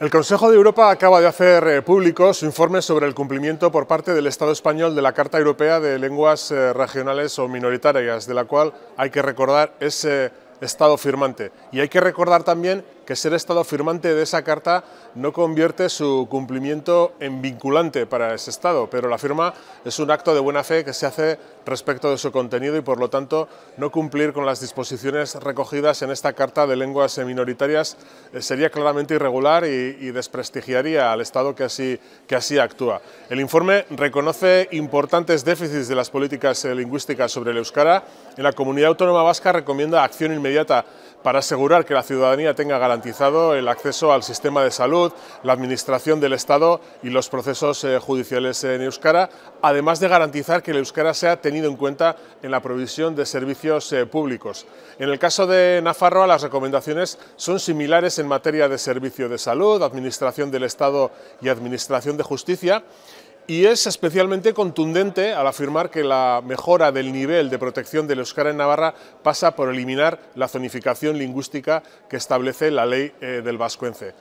El Consejo de Europa acaba de hacer eh, público su informe sobre el cumplimiento por parte del Estado español de la Carta Europea de Lenguas eh, Regionales o Minoritarias, de la cual hay que recordar ese eh, Estado firmante. Y hay que recordar también que ser Estado firmante de esa carta no convierte su cumplimiento en vinculante para ese Estado, pero la firma es un acto de buena fe que se hace respecto de su contenido y por lo tanto no cumplir con las disposiciones recogidas en esta Carta de Lenguas Minoritarias eh, sería claramente irregular y, desprestigiaría al Estado que así, que así actúa. El informe reconoce importantes déficits de las políticas eh, lingüísticas sobre el euskara. En la comunidad autónoma vasca recomienda acción inmediata para asegurar que la ciudadanía tenga garantías garantizado el acceso al sistema de salud, la administración del Estado y los procesos eh, judiciales en Euskara, además de garantizar que el Euskara sea tenido en cuenta en la provisión de servicios eh, públicos. En el caso de Nafarroa, las recomendaciones son similares en materia de servicio de salud, administración del Estado y administración de justicia y es especialmente contundente al afirmar que la mejora del nivel de protección del euskera en Navarra pasa por eliminar la zonificación lingüística que establece la ley eh, del vascuence.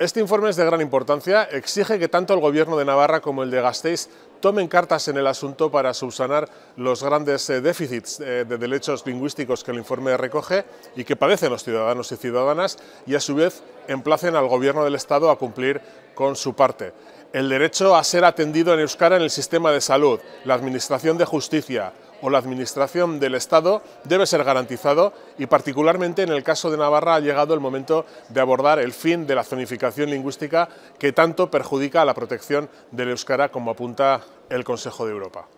Este informe es de gran importancia, exige que tanto el Gobierno de Navarra como el de Gasteiz tomen cartas en el asunto para subsanar los grandes eh, déficits eh, de derechos lingüísticos que el informe recoge y que padecen los ciudadanos y ciudadanas y a su vez emplacen al Gobierno del Estado a cumplir con su parte el derecho a ser atendido en euskara en el sistema de salud, la Administración de Justicia o la Administración del Estado debe ser garantizado y particularmente en el caso de Navarra ha llegado el momento de abordar el fin de la zonificación lingüística que tanto perjudica a la protección del euskara como apunta el Consejo de Europa.